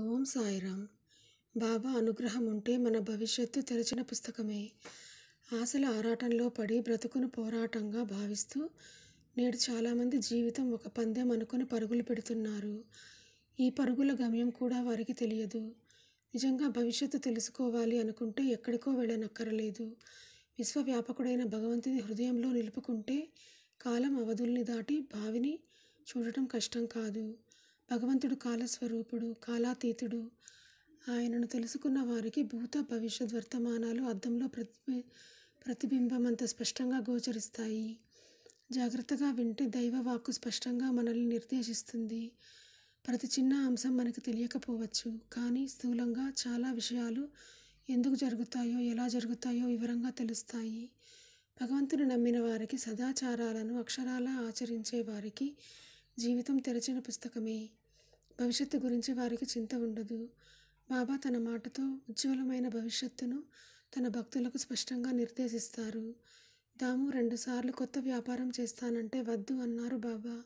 ఓం సాయిరామ్ బాబా అనుగ్రహం ఉంటే మన భవిష్యత్తు తెరిచిన పుస్తకమే ఆశల ఆరాటంలో పడి బ్రతుకును పోరాటంగా భావిస్తూ నేడు చాలామంది జీవితం ఒక పందెం అనుకుని పరుగులు పెడుతున్నారు ఈ పరుగుల గమ్యం కూడా వారికి తెలియదు నిజంగా భవిష్యత్తు తెలుసుకోవాలి అనుకుంటే ఎక్కడికో వెళ్ళనక్కరలేదు విశ్వవ్యాపకుడైన భగవంతుని హృదయంలో నిలుపుకుంటే కాలం అవధుల్ని దాటి భావిని చూడటం కష్టం కాదు భగవంతుడు కాలస్వరూపుడు కాలాతీతుడు ఆయనను తెలుసుకున్న వారికి భూత భవిష్యత్ వర్తమానాలు అద్దంలో ప్రతిబి అంత స్పష్టంగా గోచరిస్తాయి జాగ్రత్తగా వింటే దైవ వాక్కు స్పష్టంగా మనల్ని నిర్దేశిస్తుంది ప్రతి చిన్న అంశం మనకు తెలియకపోవచ్చు కానీ స్థూలంగా చాలా విషయాలు ఎందుకు జరుగుతాయో ఎలా జరుగుతాయో వివరంగా తెలుస్తాయి భగవంతుని నమ్మిన వారికి సదాచారాలను అక్షరాల ఆచరించే వారికి జీవితం తెరచిన పుస్తకమే భవిష్యత్తు గురించి వారికి చింత ఉండదు బాబా తన మాటతో ఉజ్వలమైన భవిష్యత్తును తన భక్తులకు స్పష్టంగా నిర్దేశిస్తారు దాము రెండుసార్లు కొత్త వ్యాపారం చేస్తానంటే వద్దు అన్నారు బాబా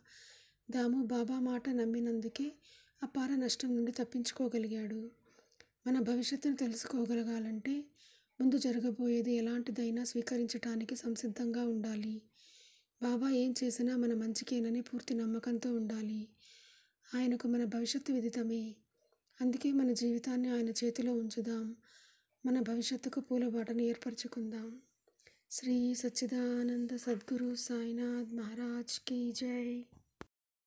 దాము బాబా మాట నమ్మినందుకే అపార నష్టం నుండి తప్పించుకోగలిగాడు మన భవిష్యత్తును తెలుసుకోగలగాలంటే ముందు జరగబోయేది ఎలాంటిదైనా స్వీకరించడానికి సంసిద్ధంగా ఉండాలి బాబా ఏం చేసినా మన మంచికేనని పూర్తి నమ్మకంతో ఉండాలి ఆయనకు మన భవిష్యత్తు విదితమే అందుకే మన జీవితాన్ని ఆయన చేతిలో ఉంచుదాం మన భవిష్యత్తుకు పూలబాటను ఏర్పరచుకుందాం శ్రీ సచ్చిదానంద సద్గురు సాయినాథ్ మహారాజ్ కీ జై